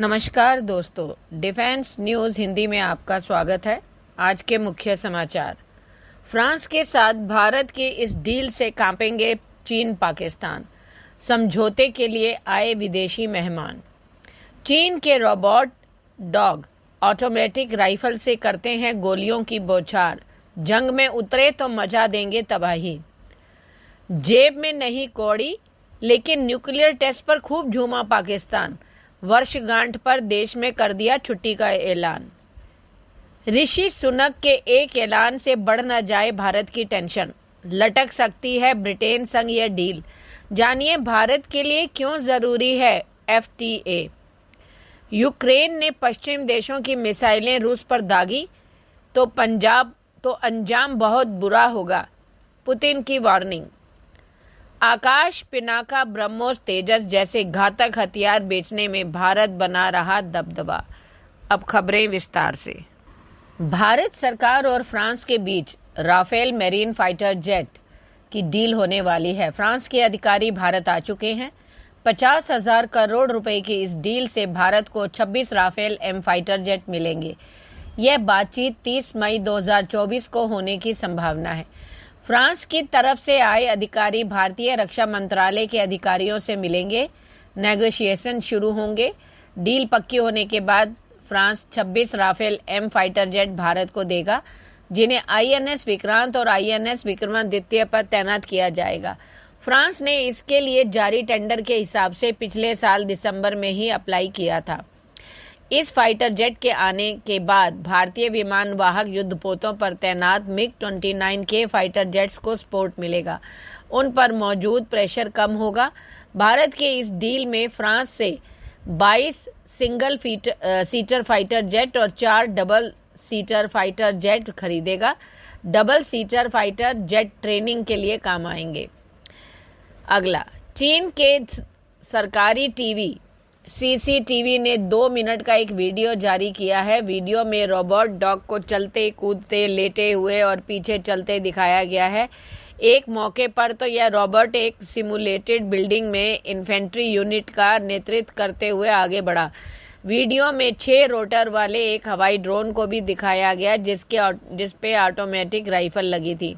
नमस्कार दोस्तों defence news Hindi में आपका स्वागत है आज के मुख्य समाचार फ्रांस के साथ भारत के इस डील से कांपेंगे चीन पाकिस्तान समझौते के लिए आए विदेशी मेहमान चीन के रोबोट डॉग ऑटोमेटिक राइफल से करते हैं गोलियों की बोछार जंग में उतरे तो मजा देंगे तबाही जेब में नहीं कौड़ी लेकिन न्यूक्लियर टेस्ट पर खूब झूमा पाकिस्तान वर्षगांठ पर देश में कर दिया छुट्टी का ऐलान ऋषि सुनक के एक ऐलान से बढ़ न जाए भारत की टेंशन लटक सकती है ब्रिटेन संग यह डील जानिए भारत के लिए क्यों जरूरी है एफ यूक्रेन ने पश्चिम देशों की मिसाइलें रूस पर दागी तो पंजाब तो अंजाम बहुत बुरा होगा पुतिन की वार्निंग आकाश पिनाका ब्रह्मोस तेजस जैसे घातक हथियार बेचने में भारत बना रहा दबदबा अब खबरें विस्तार से भारत सरकार और फ्रांस के बीच राफेल मेरीन फाइटर जेट की डील होने वाली है फ्रांस के अधिकारी भारत आ चुके हैं पचास हजार करोड़ रुपए की इस डील से भारत को 26 राफेल एम फाइटर जेट मिलेंगे यह बातचीत 30 मई 2024 को होने की संभावना है फ्रांस की तरफ से आए अधिकारी भारतीय रक्षा मंत्रालय के अधिकारियों से मिलेंगे नेगोशिएशन शुरू होंगे डील पक्की होने के बाद France 26 Rafale M fighter jet Bharat को देगा जिन्हें आईएनएस विक्रांत और आईएनएस विक्रमादित्य पर तैनात किया जाएगा फ्रांस ने इसके लिए जारी टेंडर के हिसाब से पिछले साल दिसंबर में ही अप्लाई किया था इस फाइटर जेट के आने के बाद भारतीय विमान वाहक युद्ध पोतों पर तैनात मिग 29 के फाइटर जेट्स को सपोर्ट मिलेगा उन पर मौजूद प्रेशर कम होगा भारत के इस डील में फ्रांस से 22 सिंगल फीटर, आ, सीटर फाइटर जेट और चार डबल सीटर फाइटर जेट खरीदेगा double seater fighter jet training के लिए काम आएंगे अगला चीन के सरकारी टीवी सीसीटीवी ने दो मिनट का एक वीडियो जारी किया है वीडियो में रॉबर्ट डॉग को चलते कूदते लेटे हुए और पीछे चलते दिखाया गया है एक मौके पर तो यह रॉबर्ट एक सिमुलेटेड बिल्डिंग में इन्फेंट्री यूनिट का नेतृत्व करते हुए आगे बढ़ा वीडियो में छह रोटर वाले एक हवाई ड्रोन को भी दिखाया गया जिसके जिस ऑटोमेटिक राइफल लगी थी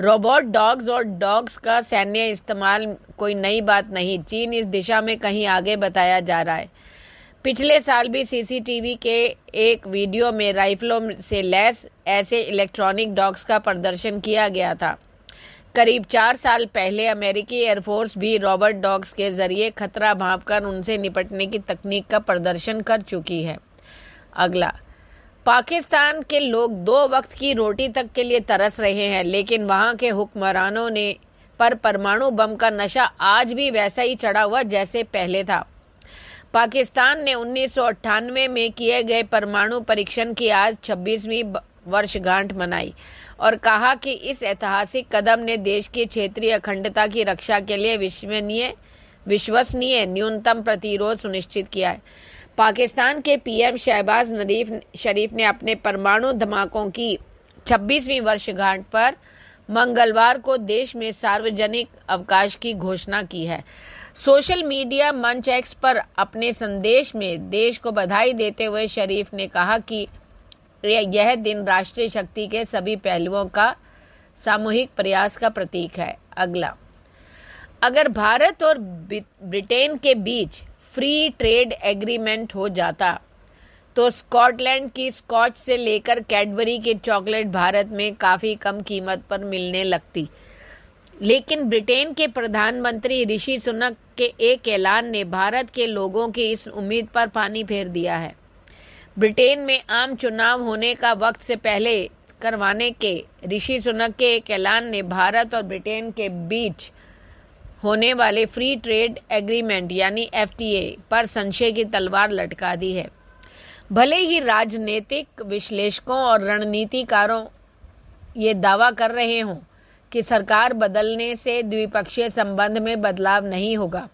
रोबोट डॉग्स और डॉग्स का सैन्य इस्तेमाल कोई नई बात नहीं चीन इस दिशा में कहीं आगे बताया जा रहा है पिछले साल भी सीसीटीवी के एक वीडियो में राइफलों से लैस ऐसे इलेक्ट्रॉनिक डॉग्स का प्रदर्शन किया गया था करीब चार साल पहले अमेरिकी एयरफोर्स भी रॉबर्ट डॉग्स के जरिए खतरा भांप कर उनसे निपटने की तकनीक का प्रदर्शन कर चुकी है अगला पाकिस्तान के लोग दो वक्त की रोटी तक के लिए तरस रहे हैं लेकिन वहाँ के हुक्मरानों ने पर परमाणु बम का नशा आज भी वैसा ही चढ़ा हुआ जैसे पहले था पाकिस्तान ने उन्नीस में किए गए परमाणु परीक्षण की आज 26वीं वर्षगांठ मनाई और कहा कि इस ऐतिहासिक कदम ने देश की क्षेत्रीय अखंडता की रक्षा के लिए विश्वनीय विश्वसनीय न्यूनतम प्रतिरोध सुनिश्चित किया है पाकिस्तान के पीएम शहबाज नरीफ शरीफ ने अपने परमाणु धमाकों की 26वीं वर्षगांठ पर मंगलवार को देश में सार्वजनिक अवकाश की घोषणा की है सोशल मीडिया मंच एक्स पर अपने संदेश में देश को बधाई देते हुए शरीफ ने कहा कि यह दिन राष्ट्रीय शक्ति के सभी पहलुओं का सामूहिक प्रयास का प्रतीक है अगला अगर भारत और ब्रिटेन के बीच फ्री ट्रेड एग्रीमेंट हो जाता तो स्कॉटलैंड की स्कॉच से लेकर कैडबरी के चॉकलेट भारत में काफ़ी कम कीमत पर मिलने लगती लेकिन ब्रिटेन के प्रधानमंत्री ऋषि सुनक के एक ऐलान ने भारत के लोगों की इस उम्मीद पर पानी फेर दिया है ब्रिटेन में आम चुनाव होने का वक्त से पहले करवाने के ऋषि सुनक के एक ऐलान ने भारत और ब्रिटेन के बीच होने वाले फ्री ट्रेड एग्रीमेंट यानी एफ पर संशय की तलवार लटका दी है भले ही राजनीतिक विश्लेषकों और रणनीतिकारों ये दावा कर रहे हों कि सरकार बदलने से द्विपक्षीय संबंध में बदलाव नहीं होगा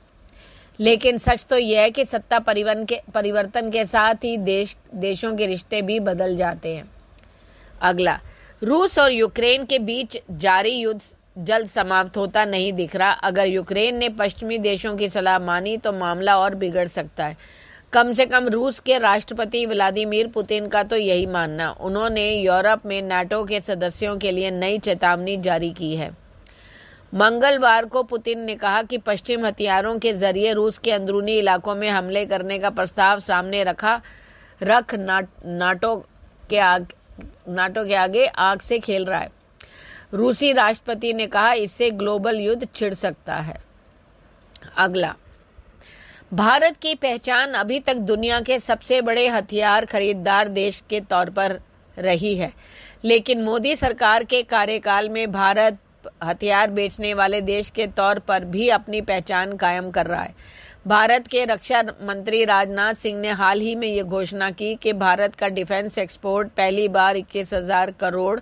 लेकिन सच तो यह है कि सत्ता परिवर्तन के परिवर्तन के साथ ही देश देशों के रिश्ते भी बदल जाते हैं अगला रूस और यूक्रेन के बीच जारी युद्ध जल्द समाप्त होता नहीं दिख रहा अगर यूक्रेन ने पश्चिमी देशों की सलाह मानी तो मामला और बिगड़ सकता है कम से कम रूस के राष्ट्रपति व्लादिमीर पुतिन का तो यही मानना उन्होंने यूरोप में नाटो के सदस्यों के लिए नई चेतावनी जारी की है मंगलवार को पुतिन ने कहा कि पश्चिम हथियारों के जरिए रूस के अंदरूनी इलाकों में हमले करने का प्रस्ताव सामने रखा रख ना, नाटो के आग नाटो के आगे आग से खेल रहा है रूसी राष्ट्रपति ने कहा इससे ग्लोबल युद्ध छिड़ सकता है अगला भारत की पहचान अभी तक दुनिया के सबसे बड़े हथियार खरीददार देश के तौर पर रही है लेकिन मोदी सरकार के कार्यकाल में भारत हथियार बेचने वाले देश के तौर पर भी अपनी पहचान कायम कर रहा है भारत के रक्षा मंत्री राजनाथ सिंह ने हाल ही में ये घोषणा की कि भारत का डिफेंस एक्सपोर्ट पहली बार इक्कीस हजार करोड़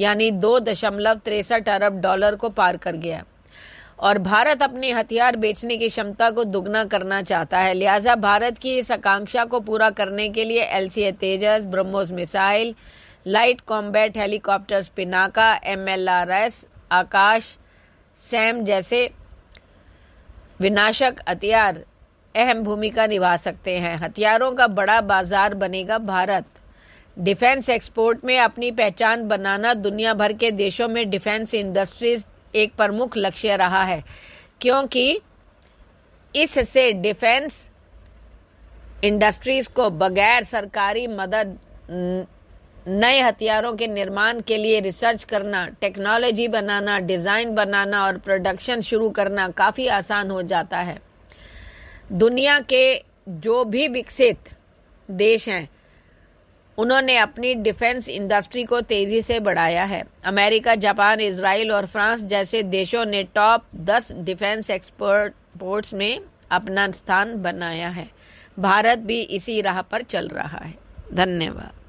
यानी दो दशमलव तिरसठ अरब डॉलर को पार कर गया और भारत अपने हथियार बेचने की क्षमता को दुगना करना चाहता है लिहाजा भारत की इस आकांक्षा को पूरा करने के लिए L Tejas BrahMos missile light combat helicopters Pinaka M Akash SAM जैसे विनाशक हथियार अहम भूमिका निभा सकते हैं हथियारों का बड़ा बाजार बनेगा भारत डिफेंस एक्सपोर्ट में अपनी पहचान बनाना दुनिया भर के देशों में डिफेंस इंडस्ट्रीज एक प्रमुख लक्ष्य रहा है क्योंकि इससे डिफेंस इंडस्ट्रीज को बगैर सरकारी मदद नए हथियारों के निर्माण के लिए रिसर्च करना टेक्नोलॉजी बनाना डिज़ाइन बनाना और प्रोडक्शन शुरू करना काफ़ी आसान हो जाता है दुनिया के जो भी विकसित देश हैं उन्होंने अपनी डिफेंस इंडस्ट्री को तेज़ी से बढ़ाया है अमेरिका जापान इसराइल और फ्रांस जैसे देशों ने टॉप दस डिफेंस एक्सपोर्ट्स में अपना स्थान बनाया है भारत भी इसी राह पर चल रहा है धन्यवाद